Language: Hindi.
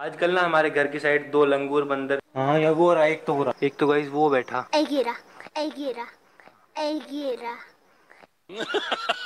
आजकल ना हमारे घर की साइड दो लंगूर बंदर हाँ यार वो रहा एक तो हो रहा एक तो गाइस वो बैठा एगेरा एगेरा एगेरा